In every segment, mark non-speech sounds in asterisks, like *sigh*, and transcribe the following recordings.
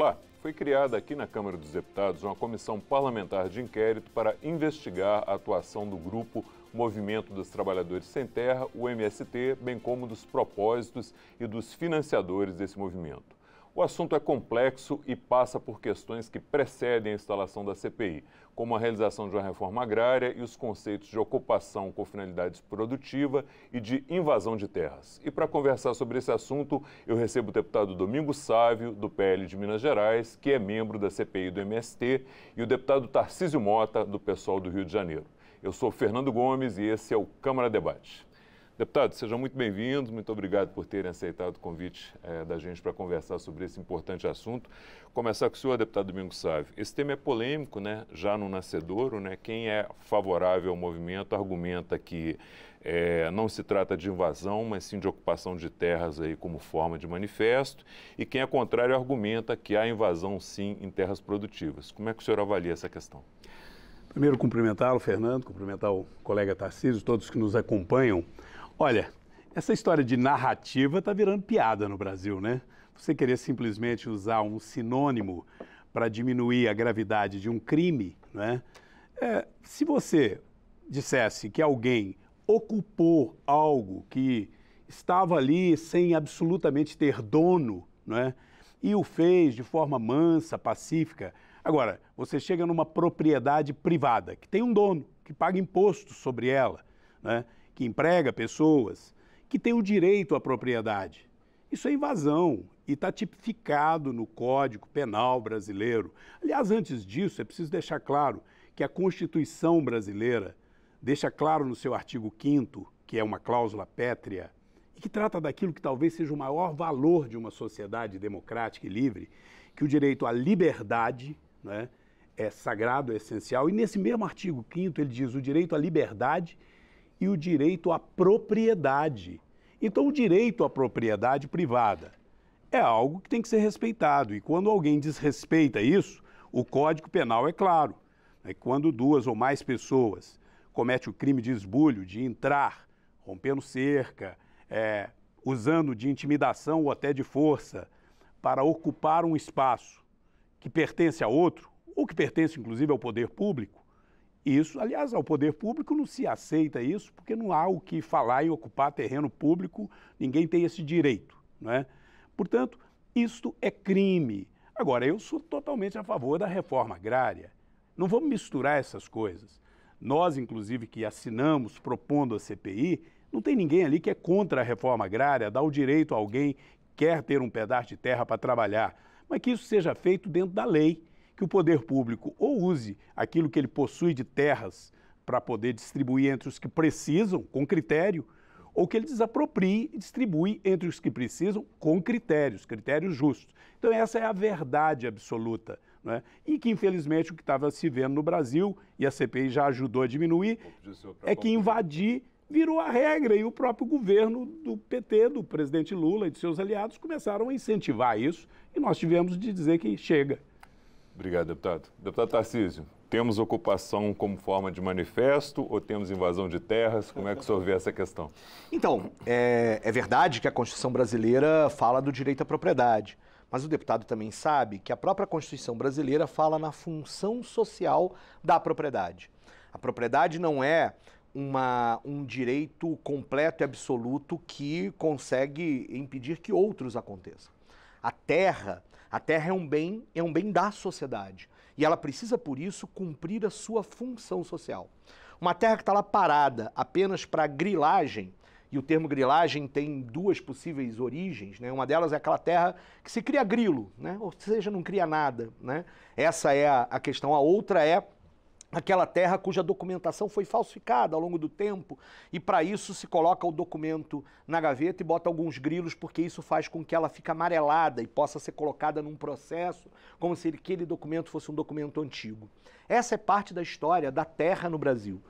Olá, foi criada aqui na Câmara dos Deputados uma comissão parlamentar de inquérito para investigar a atuação do grupo Movimento dos Trabalhadores Sem Terra, o MST, bem como dos propósitos e dos financiadores desse movimento. O assunto é complexo e passa por questões que precedem a instalação da CPI, como a realização de uma reforma agrária e os conceitos de ocupação com finalidades produtiva e de invasão de terras. E para conversar sobre esse assunto, eu recebo o deputado Domingos Sávio, do PL de Minas Gerais, que é membro da CPI do MST, e o deputado Tarcísio Mota, do PSOL do Rio de Janeiro. Eu sou Fernando Gomes e esse é o Câmara Debate. Deputado, seja muito bem-vindo, muito obrigado por terem aceitado o convite é, da gente para conversar sobre esse importante assunto. Começar com o senhor, deputado Domingos Sávio. Esse tema é polêmico, né? já no nascedouro, né? quem é favorável ao movimento argumenta que é, não se trata de invasão, mas sim de ocupação de terras aí como forma de manifesto, e quem é contrário argumenta que há invasão sim em terras produtivas. Como é que o senhor avalia essa questão? Primeiro, cumprimentá-lo, Fernando, cumprimentar o colega Tarcísio, todos que nos acompanham. Olha, essa história de narrativa está virando piada no Brasil, né? Você querer simplesmente usar um sinônimo para diminuir a gravidade de um crime, né? É, se você dissesse que alguém ocupou algo que estava ali sem absolutamente ter dono, né? E o fez de forma mansa, pacífica. Agora, você chega numa propriedade privada que tem um dono, que paga imposto sobre ela, né? que emprega pessoas, que tem o direito à propriedade. Isso é invasão e está tipificado no Código Penal brasileiro. Aliás, antes disso, é preciso deixar claro que a Constituição brasileira deixa claro no seu artigo 5, que é uma cláusula pétrea, e que trata daquilo que talvez seja o maior valor de uma sociedade democrática e livre, que o direito à liberdade né, é sagrado, é essencial. E nesse mesmo artigo 5 ele diz o direito à liberdade e o direito à propriedade. Então, o direito à propriedade privada é algo que tem que ser respeitado. E quando alguém desrespeita isso, o Código Penal é claro. Né? Quando duas ou mais pessoas comete o crime de esbulho, de entrar, rompendo cerca, é, usando de intimidação ou até de força para ocupar um espaço que pertence a outro, ou que pertence inclusive ao poder público, isso, aliás, ao poder público não se aceita isso, porque não há o que falar em ocupar terreno público, ninguém tem esse direito. Né? Portanto, isto é crime. Agora, eu sou totalmente a favor da reforma agrária. Não vamos misturar essas coisas. Nós, inclusive, que assinamos propondo a CPI, não tem ninguém ali que é contra a reforma agrária, dá o direito a alguém que quer ter um pedaço de terra para trabalhar, mas que isso seja feito dentro da lei que o poder público ou use aquilo que ele possui de terras para poder distribuir entre os que precisam, com critério, ou que ele desaproprie e distribui entre os que precisam com critérios, critérios justos. Então essa é a verdade absoluta. Né? E que, infelizmente, o que estava se vendo no Brasil, e a CPI já ajudou a diminuir, é que invadir virou a regra e o próprio governo do PT, do presidente Lula e de seus aliados começaram a incentivar isso e nós tivemos de dizer que chega. Obrigado, deputado. Deputado Tarcísio, temos ocupação como forma de manifesto ou temos invasão de terras? Como é que o senhor vê essa questão? Então, é, é verdade que a Constituição brasileira fala do direito à propriedade, mas o deputado também sabe que a própria Constituição brasileira fala na função social da propriedade. A propriedade não é uma, um direito completo e absoluto que consegue impedir que outros aconteçam. A terra, a terra é um bem, é um bem da sociedade. E ela precisa, por isso, cumprir a sua função social. Uma terra que está lá parada apenas para grilagem, e o termo grilagem tem duas possíveis origens, né? Uma delas é aquela terra que se cria grilo, né? Ou seja, não cria nada, né? Essa é a, a questão. A outra é aquela terra cuja documentação foi falsificada ao longo do tempo, e para isso se coloca o documento na gaveta e bota alguns grilos, porque isso faz com que ela fique amarelada e possa ser colocada num processo, como se aquele documento fosse um documento antigo. Essa é parte da história da terra no Brasil.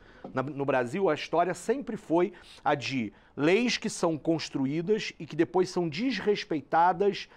No Brasil, a história sempre foi a de leis que são construídas e que depois são desrespeitadas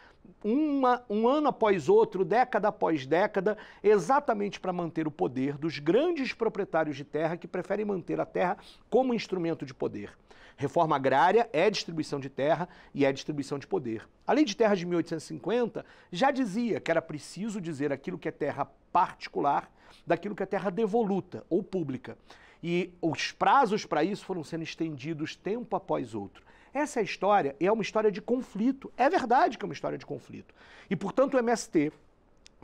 uma, um ano após outro, década após década, exatamente para manter o poder dos grandes proprietários de terra que preferem manter a terra como instrumento de poder. Reforma agrária é distribuição de terra e é distribuição de poder. A Lei de Terras de 1850 já dizia que era preciso dizer aquilo que é terra particular daquilo que é terra devoluta ou pública. E os prazos para isso foram sendo estendidos tempo após outro. Essa é história é uma história de conflito. É verdade que é uma história de conflito. E, portanto, o MST,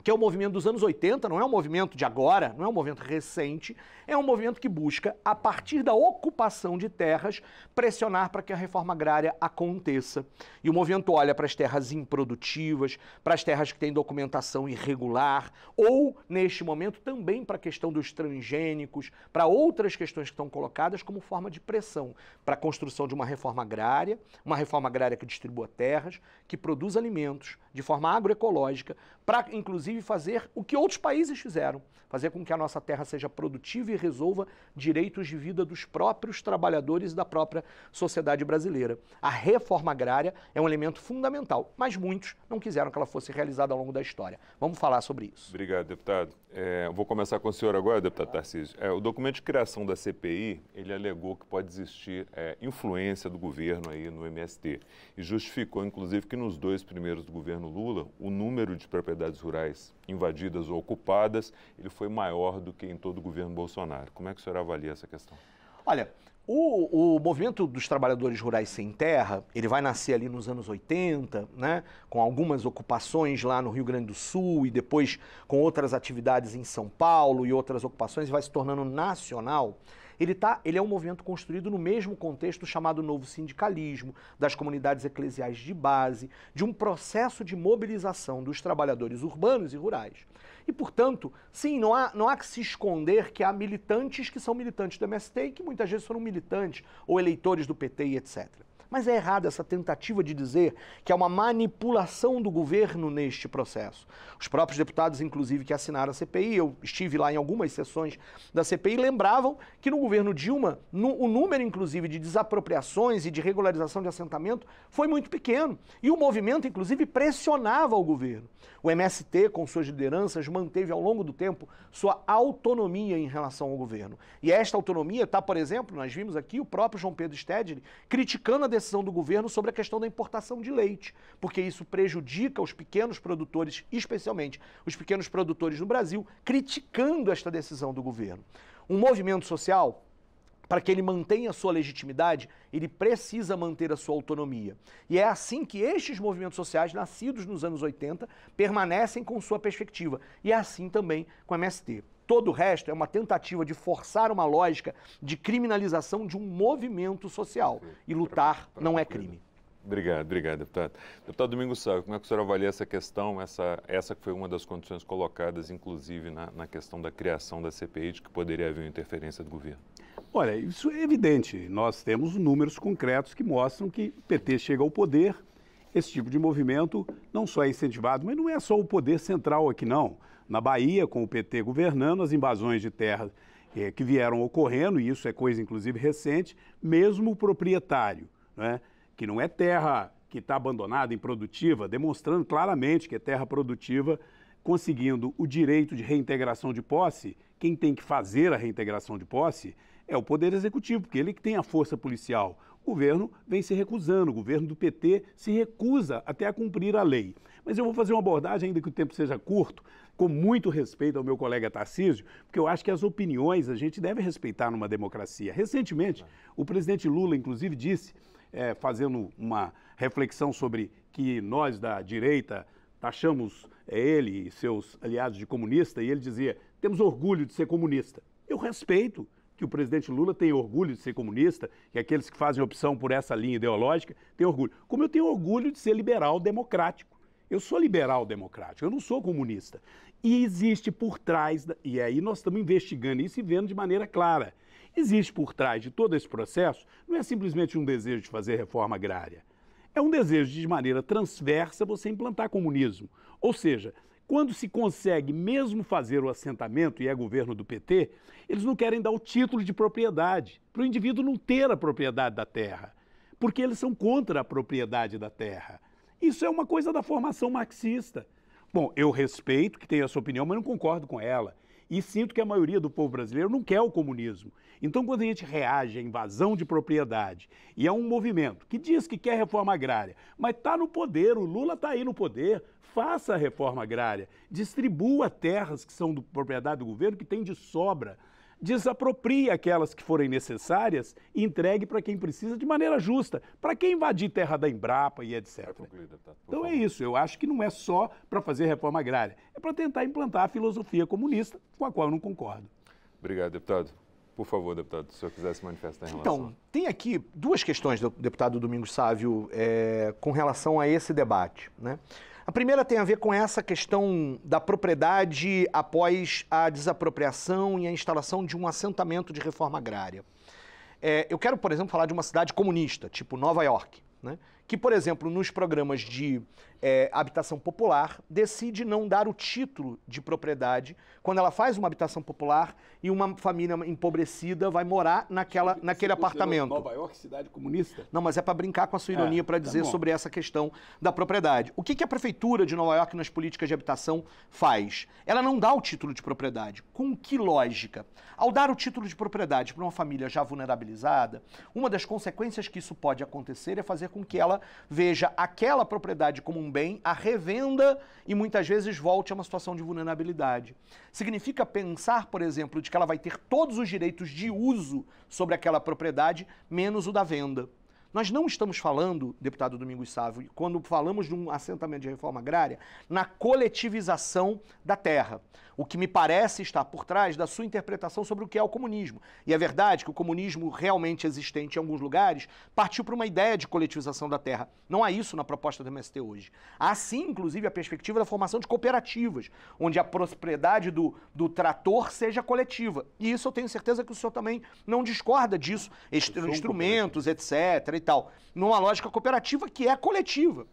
que é o movimento dos anos 80, não é um movimento de agora, não é um movimento recente, é um movimento que busca, a partir da ocupação de terras, pressionar para que a reforma agrária aconteça. E o movimento olha para as terras improdutivas, para as terras que têm documentação irregular, ou, neste momento, também para a questão dos transgênicos, para outras questões que estão colocadas como forma de pressão para a construção de uma reforma agrária, uma reforma agrária que distribua terras, que produza alimentos de forma agroecológica, para inclusive fazer o que outros países fizeram, fazer com que a nossa terra seja produtiva e resolva direitos de vida dos próprios trabalhadores e da própria sociedade brasileira. A reforma agrária é um elemento fundamental, mas muitos não quiseram que ela fosse realizada ao longo da história. Vamos falar sobre isso. Obrigado, deputado. É, vou começar com o senhor agora, deputado Tarcísio. É, o documento de criação da CPI, ele alegou que pode existir é, influência do governo aí no MST e justificou, inclusive, que nos dois primeiros do governo Lula, o número de propriedades propriedades rurais invadidas ou ocupadas, ele foi maior do que em todo o governo Bolsonaro. Como é que o senhor avalia essa questão? Olha, o, o, movimento dos trabalhadores rurais sem terra, ele vai nascer ali nos anos 80, né, com algumas ocupações lá no Rio Grande do Sul e depois com outras atividades em São Paulo e outras ocupações, e vai se tornando nacional. Ele, tá, ele é um movimento construído no mesmo contexto chamado novo sindicalismo, das comunidades eclesiais de base, de um processo de mobilização dos trabalhadores urbanos e rurais. E, portanto, sim, não há, não há que se esconder que há militantes que são militantes do MST e que muitas vezes foram militantes ou eleitores do PT e etc. Mas é errada essa tentativa de dizer que há uma manipulação do governo neste processo. Os próprios deputados, inclusive, que assinaram a CPI, eu estive lá em algumas sessões da CPI, lembravam que no governo Dilma, no, o número, inclusive, de desapropriações e de regularização de assentamento foi muito pequeno. E o movimento, inclusive, pressionava o governo. O MST, com suas lideranças, manteve ao longo do tempo sua autonomia em relação ao governo. E esta autonomia está, por exemplo, nós vimos aqui o próprio João Pedro Stedley criticando a decisão do governo sobre a questão da importação de leite, porque isso prejudica os pequenos produtores, especialmente os pequenos produtores no Brasil, criticando esta decisão do governo. Um movimento social para que ele mantenha sua legitimidade, ele precisa manter a sua autonomia. E é assim que estes movimentos sociais, nascidos nos anos 80, permanecem com sua perspectiva. E é assim também com o MST. Todo o resto é uma tentativa de forçar uma lógica de criminalização de um movimento social. E lutar não é crime. Obrigado, obrigado, deputado. Deputado Domingos Sago, como é que o senhor avalia essa questão, essa, essa que foi uma das condições colocadas, inclusive, na, na questão da criação da CPI, de que poderia haver interferência do governo? Olha, isso é evidente. Nós temos números concretos que mostram que o PT chega ao poder esse tipo de movimento não só é incentivado, mas não é só o poder central aqui, não. Na Bahia, com o PT governando, as invasões de terra eh, que vieram ocorrendo, e isso é coisa inclusive recente, mesmo o proprietário, né, que não é terra que está abandonada, improdutiva, demonstrando claramente que é terra produtiva, conseguindo o direito de reintegração de posse, quem tem que fazer a reintegração de posse é o Poder Executivo, porque ele que tem a força policial governo vem se recusando, o governo do PT se recusa até a cumprir a lei. Mas eu vou fazer uma abordagem, ainda que o tempo seja curto, com muito respeito ao meu colega Tarcísio, porque eu acho que as opiniões a gente deve respeitar numa democracia. Recentemente, o presidente Lula, inclusive, disse, é, fazendo uma reflexão sobre que nós da direita taxamos é, ele e seus aliados de comunista, e ele dizia: temos orgulho de ser comunista. Eu respeito que o presidente Lula tem orgulho de ser comunista, que aqueles que fazem opção por essa linha ideológica têm orgulho. Como eu tenho orgulho de ser liberal democrático. Eu sou liberal democrático, eu não sou comunista. E existe por trás, e aí nós estamos investigando isso e vendo de maneira clara. Existe por trás de todo esse processo, não é simplesmente um desejo de fazer reforma agrária. É um desejo de, de maneira transversa, você implantar comunismo. Ou seja, quando se consegue mesmo fazer o assentamento, e é governo do PT, eles não querem dar o título de propriedade, para o indivíduo não ter a propriedade da terra, porque eles são contra a propriedade da terra. Isso é uma coisa da formação marxista. Bom, eu respeito que tenha a sua opinião, mas não concordo com ela. E sinto que a maioria do povo brasileiro não quer o comunismo. Então, quando a gente reage à invasão de propriedade e a um movimento que diz que quer reforma agrária, mas está no poder, o Lula está aí no poder, faça a reforma agrária, distribua terras que são do, propriedade do governo, que tem de sobra desaproprie aquelas que forem necessárias e entregue para quem precisa de maneira justa, para quem invadir terra da Embrapa e etc. Concluir, deputado, então é favor. é isso, eu acho que não é só para fazer reforma agrária, é para tentar implantar a filosofia comunista, com a qual eu não concordo. Obrigado, deputado. Por favor, deputado, se o senhor quiser se manifestar em relação. Então, tem aqui duas questões, deputado Domingos Sávio, é, com relação a esse debate. Né? A primeira tem a ver com essa questão da propriedade após a desapropriação e a instalação de um assentamento de reforma agrária. É, eu quero, por exemplo, falar de uma cidade comunista, tipo Nova York. Né? que, por exemplo, nos programas de é, habitação popular, decide não dar o título de propriedade quando ela faz uma habitação popular e uma família empobrecida vai morar naquela, Você naquele apartamento. Nova York, cidade comunista? Não, mas é para brincar com a sua é, ironia, é, para tá dizer tá sobre essa questão da propriedade. O que, que a prefeitura de Nova York nas políticas de habitação faz? Ela não dá o título de propriedade. Com que lógica? Ao dar o título de propriedade para uma família já vulnerabilizada, uma das consequências que isso pode acontecer é fazer com que ela veja aquela propriedade como um bem, a revenda e muitas vezes volte a uma situação de vulnerabilidade. Significa pensar, por exemplo, de que ela vai ter todos os direitos de uso sobre aquela propriedade, menos o da venda. Nós não estamos falando, deputado Domingos Sávio, quando falamos de um assentamento de reforma agrária, na coletivização da terra. O que me parece estar por trás da sua interpretação sobre o que é o comunismo. E é verdade que o comunismo realmente existente em alguns lugares partiu para uma ideia de coletivização da terra. Não há isso na proposta do MST hoje. Há sim, inclusive, a perspectiva da formação de cooperativas, onde a propriedade do, do trator seja coletiva. E isso eu tenho certeza que o senhor também não discorda disso. Instrumentos, etc e tal, numa lógica cooperativa que é coletiva.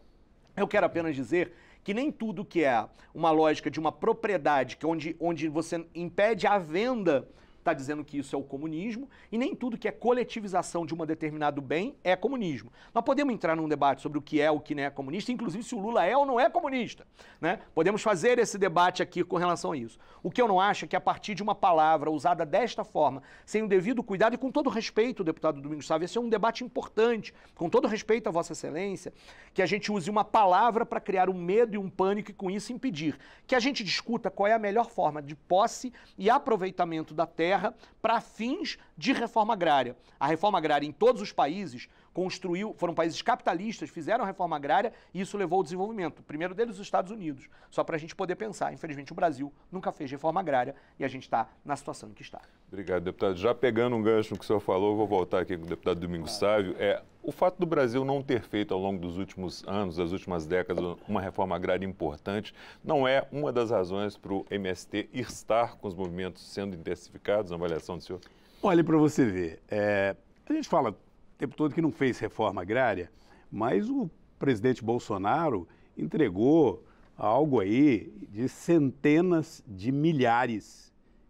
Eu quero apenas dizer que nem tudo que é uma lógica de uma propriedade, que é onde, onde você impede a venda está dizendo que isso é o comunismo, e nem tudo que é coletivização de um determinado bem é comunismo. Nós podemos entrar num debate sobre o que é, o que não é comunista, inclusive se o Lula é ou não é comunista. Né? Podemos fazer esse debate aqui com relação a isso. O que eu não acho é que a partir de uma palavra usada desta forma, sem o devido cuidado e com todo respeito, deputado Domingos Sávio, esse é um debate importante, com todo respeito a Vossa Excelência, que a gente use uma palavra para criar um medo e um pânico e com isso impedir que a gente discuta qual é a melhor forma de posse e aproveitamento da terra terra para fins de reforma agrária. A reforma agrária em todos os países construiu, foram países capitalistas, fizeram reforma agrária e isso levou ao desenvolvimento. O primeiro deles, os Estados Unidos. Só para a gente poder pensar. Infelizmente, o Brasil nunca fez reforma agrária e a gente está na situação em que está. Obrigado, deputado. Já pegando um gancho no que o senhor falou, vou voltar aqui com o deputado Domingos Sávio. É, o fato do Brasil não ter feito ao longo dos últimos anos, das últimas décadas, uma reforma agrária importante, não é uma das razões para o MST estar com os movimentos sendo intensificados, na avaliação do senhor? Olha, para você ver, é, a gente fala o tempo todo que não fez reforma agrária, mas o presidente Bolsonaro entregou algo aí de centenas de milhares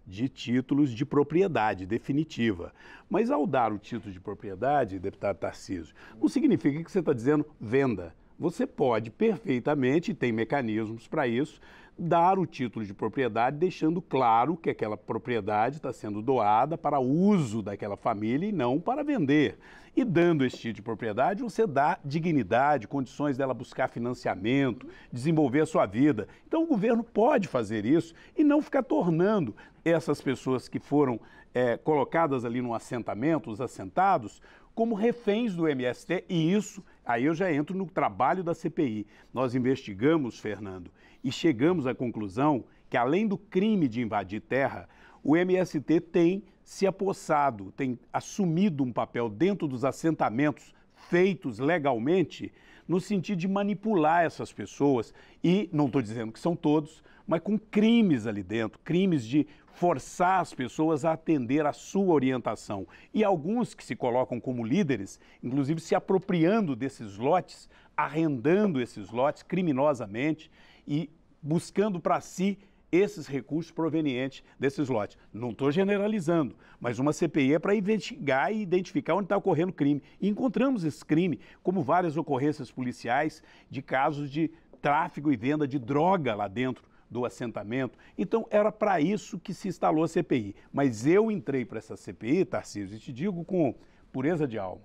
de títulos de propriedade definitiva. Mas ao dar o título de propriedade, deputado Tarcísio, não significa que você está dizendo venda. Você pode perfeitamente, e tem mecanismos para isso, dar o título de propriedade, deixando claro que aquela propriedade está sendo doada para uso daquela família e não para vender. E dando esse título tipo de propriedade, você dá dignidade, condições dela buscar financiamento, desenvolver a sua vida. Então o governo pode fazer isso e não ficar tornando essas pessoas que foram é, colocadas ali no assentamento, os assentados, como reféns do MST, e isso, aí eu já entro no trabalho da CPI. Nós investigamos, Fernando, e chegamos à conclusão que, além do crime de invadir terra, o MST tem se apossado, tem assumido um papel dentro dos assentamentos feitos legalmente, no sentido de manipular essas pessoas, e não estou dizendo que são todos, mas com crimes ali dentro crimes de forçar as pessoas a atender à sua orientação. E alguns que se colocam como líderes, inclusive se apropriando desses lotes, arrendando esses lotes criminosamente e buscando para si esses recursos provenientes desses lotes. Não estou generalizando, mas uma CPI é para investigar e identificar onde está ocorrendo crime. E encontramos esse crime, como várias ocorrências policiais de casos de tráfico e venda de droga lá dentro do assentamento. Então, era para isso que se instalou a CPI. Mas eu entrei para essa CPI, Tarcísio, e te digo com pureza de alma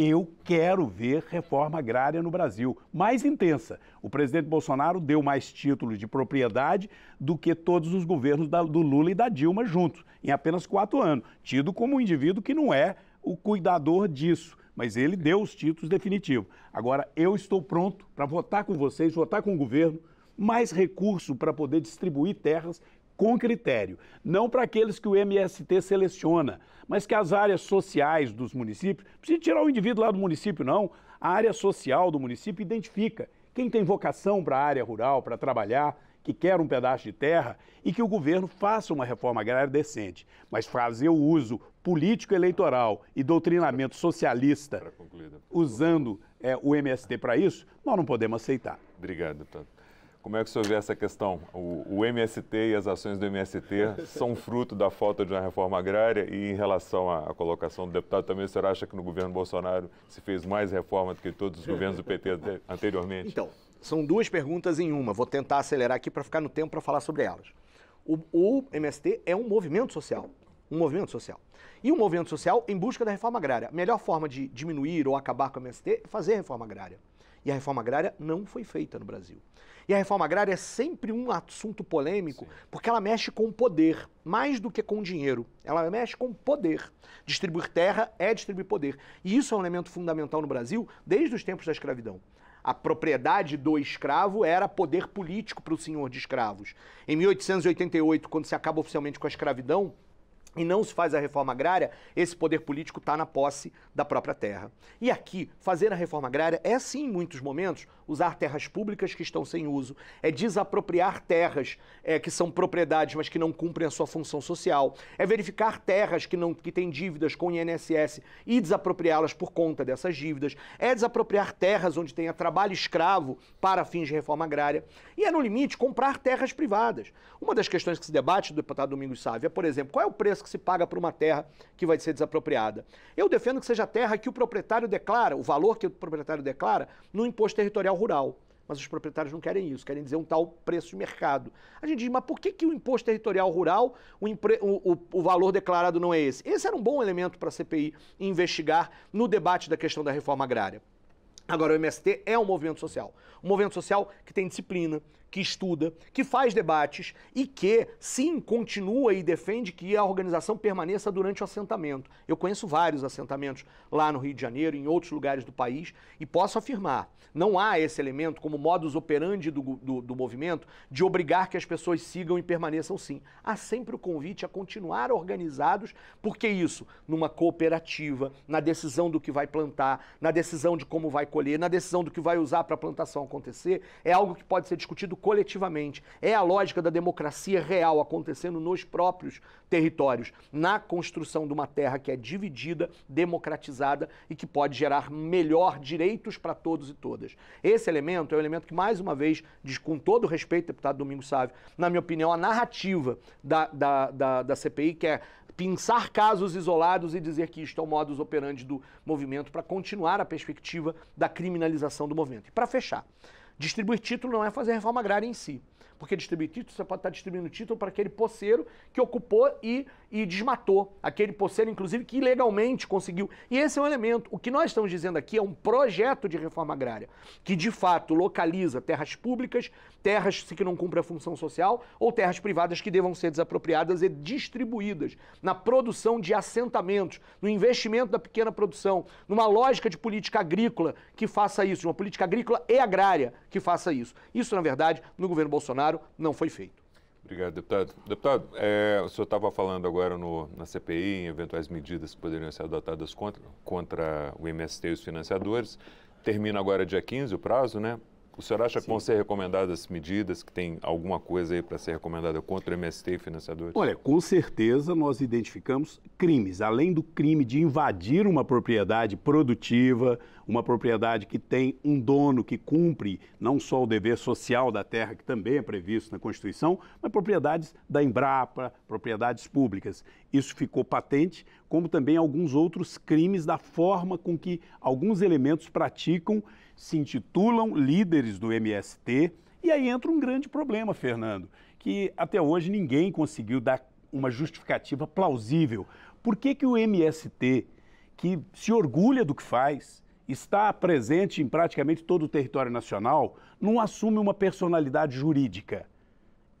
eu quero ver reforma agrária no Brasil, mais intensa. O presidente Bolsonaro deu mais títulos de propriedade do que todos os governos da, do Lula e da Dilma juntos, em apenas quatro anos, tido como um indivíduo que não é o cuidador disso mas ele deu os títulos definitivos. Agora, eu estou pronto para votar com vocês, votar com o governo, mais recurso para poder distribuir terras com critério, não para aqueles que o MST seleciona, mas que as áreas sociais dos municípios, não precisa tirar o indivíduo lá do município, não. A área social do município identifica quem tem vocação para a área rural, para trabalhar, que quer um pedaço de terra e que o governo faça uma reforma agrária decente. Mas fazer o uso político-eleitoral e doutrinamento socialista, usando é, o MST para isso, nós não podemos aceitar. Obrigado, deputado. Como é que o senhor vê essa questão? O, o, MST e as ações do MST são fruto da falta de uma reforma agrária e em relação à, à colocação do deputado também, o senhor acha que no governo Bolsonaro se fez mais reforma do que todos os governos do PT anteriormente? Então, são duas perguntas em uma. Vou tentar acelerar aqui para ficar no tempo para falar sobre elas. O, o MST é um movimento social. Um movimento social. E um movimento social em busca da reforma agrária. A melhor forma de diminuir ou acabar com o MST é fazer reforma agrária. E a reforma agrária não foi feita no Brasil. E a reforma agrária é sempre um assunto polêmico, Sim. porque ela mexe com poder, mais do que com dinheiro. Ela mexe com poder. Distribuir terra é distribuir poder. E isso é um elemento fundamental no Brasil desde os tempos da escravidão. A propriedade do escravo era poder político para o senhor de escravos. Em 1888, quando se acaba oficialmente com a escravidão, e não se faz a reforma agrária, esse poder político está na posse da própria terra. E aqui, fazer a reforma agrária é sim, em muitos momentos, usar terras públicas que estão sem uso, é desapropriar terras é, que são propriedades, mas que não cumprem a sua função social, é verificar terras que, não, que têm dívidas com o INSS e desapropriá-las por conta dessas dívidas, é desapropriar terras onde tenha trabalho escravo para fins de reforma agrária, e é, no limite, comprar terras privadas. Uma das questões que se debate do deputado Domingos Sávio é, por exemplo, qual é o preço que que se paga por uma terra que vai ser desapropriada. Eu defendo que seja terra que o proprietário declara, o valor que o proprietário declara, no imposto territorial rural mas os proprietários não querem isso, querem dizer um tal preço de mercado. A gente diz, mas por que, que o imposto territorial rural, o, impre... o, o, o valor declarado não é esse? Esse era um bom elemento para a CPI investigar no debate da questão da reforma agrária. Agora, o MST é um movimento social. Um movimento social que tem disciplina, que estuda, que faz debates e que, sim, continua e defende que a organização permaneça durante o assentamento. Eu conheço vários assentamentos lá no Rio de Janeiro, em outros lugares do país, e posso afirmar: não há esse elemento como modus operandi do, do, do movimento de obrigar que as pessoas sigam e permaneçam sim. Há sempre o convite a continuar organizados, porque isso, numa cooperativa, na decisão do que vai plantar, na decisão de como vai colher, na decisão do que vai usar para a plantação acontecer, é algo que pode ser discutido coletivamente. É a lógica da democracia real acontecendo nos próprios territórios, na construção de uma terra que é dividida, democratizada e que pode gerar melhor direitos para todos e todas. Esse elemento é o um elemento que, mais uma vez, diz com todo respeito, deputado Domingos Sávio, na minha opinião, a narrativa da, da, da, da CPI, que é pinçar casos isolados e dizer que isto é o modus operandi do movimento para continuar a perspectiva da criminalização do movimento. E para fechar, Distribuir título não é fazer reforma agrária em si, porque distribuir título, você pode estar distribuindo título para aquele poceiro que ocupou e e desmatou aquele poceiro, inclusive, que ilegalmente conseguiu. E esse é um elemento. O que nós estamos dizendo aqui é um projeto de reforma agrária que, de fato, localiza terras públicas, terras que não cumprem a função social ou terras privadas que devam ser desapropriadas e distribuídas na produção de assentamentos, no investimento da pequena produção, numa lógica de política agrícola que faça isso, de uma política agrícola e agrária que faça isso. Isso, na verdade, no governo Bolsonaro não foi feito. Obrigado, deputado. Deputado, é, o senhor estava falando agora no, na CPI em eventuais medidas que poderiam ser adotadas contra, contra o MST e os financiadores. Termina agora dia 15 o prazo, né? O senhor acha que vão ser recomendadas medidas, que tem alguma coisa aí para ser recomendada contra o MST e financiadores? Olha, com certeza nós identificamos crimes, além do crime de invadir uma propriedade produtiva, uma propriedade que tem um dono que cumpre não só o dever social da terra, que também é previsto na Constituição, mas propriedades da Embrapa, propriedades públicas. Isso ficou patente, como também alguns outros crimes da forma com que alguns elementos praticam se intitulam líderes do MST. E aí entra um grande problema, Fernando, que até hoje ninguém conseguiu dar uma justificativa plausível. Por que, que o MST, que se orgulha do que faz, está presente em praticamente todo o território nacional, não assume uma personalidade jurídica?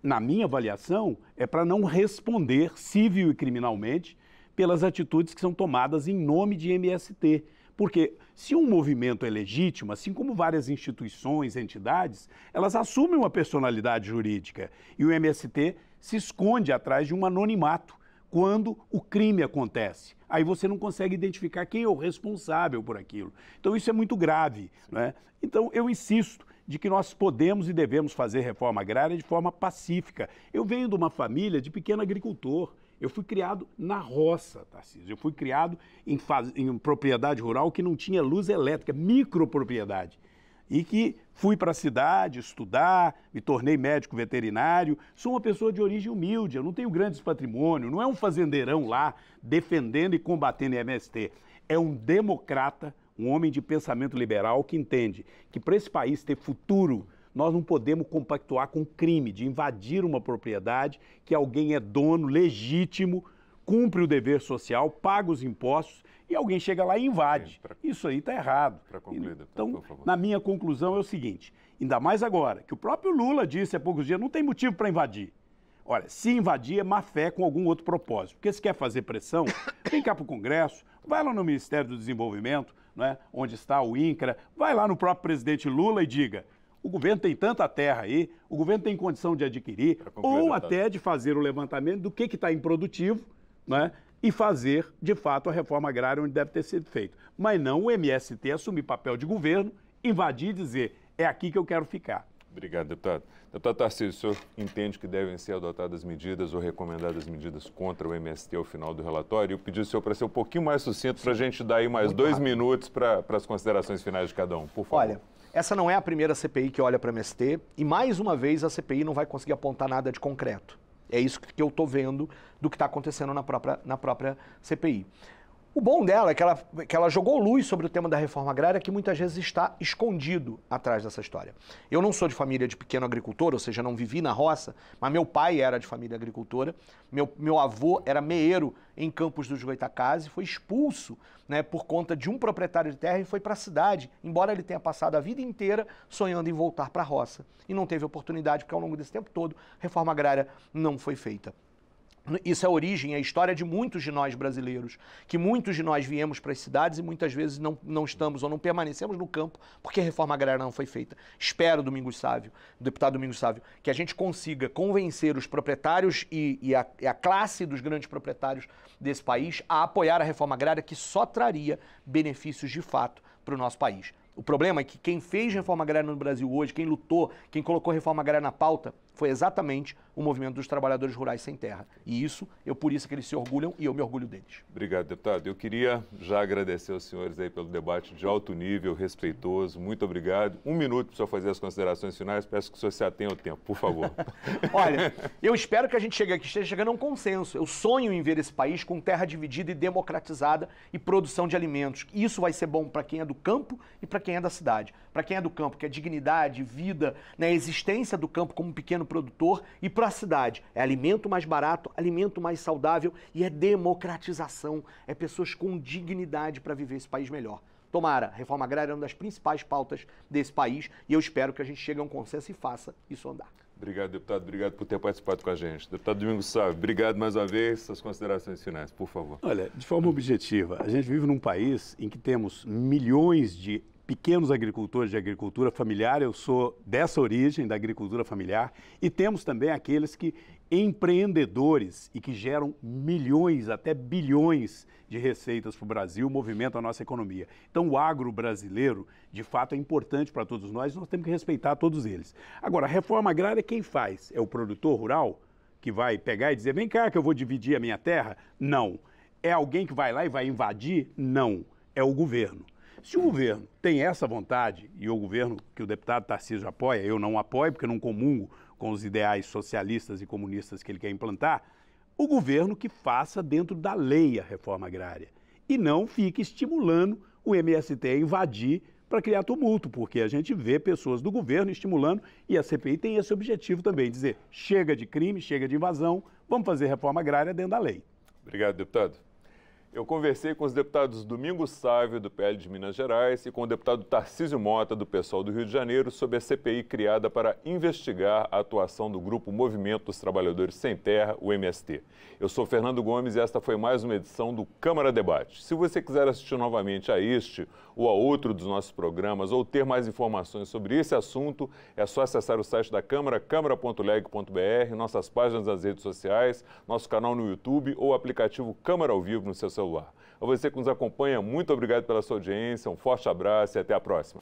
Na minha avaliação, é para não responder civil e criminalmente pelas atitudes que são tomadas em nome de MST. Porque se um movimento é legítimo, assim como várias instituições, entidades, elas assumem uma personalidade jurídica. E o MST se esconde atrás de um anonimato quando o crime acontece. Aí você não consegue identificar quem é o responsável por aquilo. Então isso é muito grave. Né? Então eu insisto de que nós podemos e devemos fazer reforma agrária de forma pacífica. Eu venho de uma família de pequeno agricultor. Eu fui criado na roça, Tarcísio. Eu fui criado em, faz... em propriedade rural que não tinha luz elétrica, micropropriedade. E que fui para a cidade estudar, me tornei médico veterinário. Sou uma pessoa de origem humilde, eu não tenho grandes patrimônios, não é um fazendeirão lá defendendo e combatendo MST. É um democrata, um homem de pensamento liberal que entende que para esse país ter futuro, nós não podemos compactuar com o crime de invadir uma propriedade que alguém é dono legítimo, cumpre o dever social, paga os impostos e alguém chega lá e invade. Sim, pra... Isso aí está errado. Concluir, então, na minha conclusão é o seguinte: ainda mais agora, que o próprio Lula disse há poucos dias, não tem motivo para invadir. Olha, se invadir é má fé com algum outro propósito. Porque se quer fazer pressão, *coughs* vem cá para o Congresso, vai lá no Ministério do Desenvolvimento, né, onde está o INCRA, vai lá no próprio presidente Lula e diga: o governo tem tanta terra aí, o governo tem condição de adquirir, ou até de fazer o levantamento do que está improdutivo, né? E fazer, de fato, a reforma agrária onde deve ter sido feito. Mas não o MST assumir papel de governo, invadir e dizer, é aqui que eu quero ficar. Obrigado, deputado. Deputado Tarcísio, o senhor entende que devem ser adotadas medidas ou recomendadas medidas contra o MST ao final do relatório? Eu pedi ao senhor para ser um pouquinho mais sucinto, para a gente dar aí mais Muito dois rápido. minutos para, para as considerações finais de cada um, por favor. Olha, essa não é a primeira CPI que olha para o MST e, mais uma vez, a CPI não vai conseguir apontar nada de concreto. É isso que eu estou vendo do que está acontecendo na própria, na própria CPI. O bom dela é que ela, que ela jogou luz sobre o tema da reforma agrária que muitas vezes está escondido atrás dessa história. Eu não sou de família de pequeno agricultor, ou seja, não vivi na roça, mas meu pai era de família agricultora, meu, meu avô era meeiro em Campos dos Goitacazes, foi expulso né, por conta de um proprietário de terra e foi para a cidade, embora ele tenha passado a vida inteira sonhando em voltar para a roça. E não teve oportunidade, porque ao longo desse tempo todo, reforma agrária não foi feita. Isso é a origem, é a história de muitos de nós brasileiros, que muitos de nós viemos para as cidades e muitas vezes não, não estamos ou não permanecemos no campo porque a reforma agrária não foi feita. Espero, Domingos Sávio, deputado Domingos Sávio, que a gente consiga convencer os proprietários e, e, a, e a classe dos grandes proprietários desse país a apoiar a reforma agrária que só traria benefícios de fato para o nosso país. O problema é que quem fez reforma agrária no Brasil hoje, quem lutou, quem colocou reforma agrária na pauta, foi exatamente o movimento dos trabalhadores rurais sem terra. E isso, eu por isso que eles se orgulham e eu me orgulho deles. Obrigado, deputado. Eu queria já agradecer aos senhores aí pelo debate de alto nível, respeitoso. Muito obrigado. Um minuto para o senhor fazer as considerações finais. Peço que o senhor se atenha ao tempo, por favor. *laughs* Olha, eu espero que a gente chegue aqui, esteja chegando a um consenso. Eu sonho em ver esse país com terra dividida e democratizada e produção de alimentos. Isso vai ser bom para quem é do campo e para quem é da cidade para quem é do campo, que é dignidade, vida, né, existência do campo como pequeno produtor, e para a cidade, é alimento mais barato, alimento mais saudável e é democratização, é pessoas com dignidade para viver esse país melhor. Tomara, reforma agrária é uma das principais pautas desse país e eu espero que a gente chegue a um consenso e faça isso andar. Obrigado, deputado. Obrigado por ter participado com a gente. Deputado Domingos Sávio, obrigado mais uma vez. essas considerações finais, por favor. Olha, de forma objetiva, a gente vive num país em que temos milhões de pequenos agricultores de agricultura familiar, eu sou dessa origem, da agricultura familiar, e temos também aqueles que empreendedores e que geram milhões, até bilhões de receitas para o Brasil, movimentam a nossa economia. Então, o agro brasileiro, de fato, é importante para todos nós, nós temos que respeitar todos eles. Agora, a reforma agrária, quem faz? É o produtor rural que vai pegar e dizer: vem cá que eu vou dividir a minha terra? Não. É alguém que vai lá e vai invadir? Não. É o governo. Se o governo tem essa vontade, e o governo que o deputado Tarcísio apoia, eu não apoio, porque não comungo com os ideais socialistas e comunistas que ele quer implantar, o governo que faça dentro da lei a reforma agrária e não fique estimulando o MST a invadir para criar tumulto, porque a gente vê pessoas do governo estimulando e a CPI tem esse objetivo também, dizer chega de crime, chega de invasão, vamos fazer reforma agrária dentro da lei. Obrigado, deputado. Eu conversei com os deputados Domingos Sávio, do PL de Minas Gerais, e com o deputado Tarcísio Mota, do PSOL do Rio de Janeiro, sobre a CPI criada para investigar a atuação do grupo Movimento dos Trabalhadores Sem Terra, o MST. Eu sou Fernando Gomes e esta foi mais uma edição do Câmara Debate. Se você quiser assistir novamente a este ou a outro dos nossos programas ou ter mais informações sobre esse assunto, é só acessar o site da Câmara, câmara.leg.br, nossas páginas nas redes sociais, nosso canal no YouTube ou o aplicativo Câmara ao Vivo no seu celular. A você que nos acompanha, muito obrigado pela sua audiência, um forte abraço e até a próxima.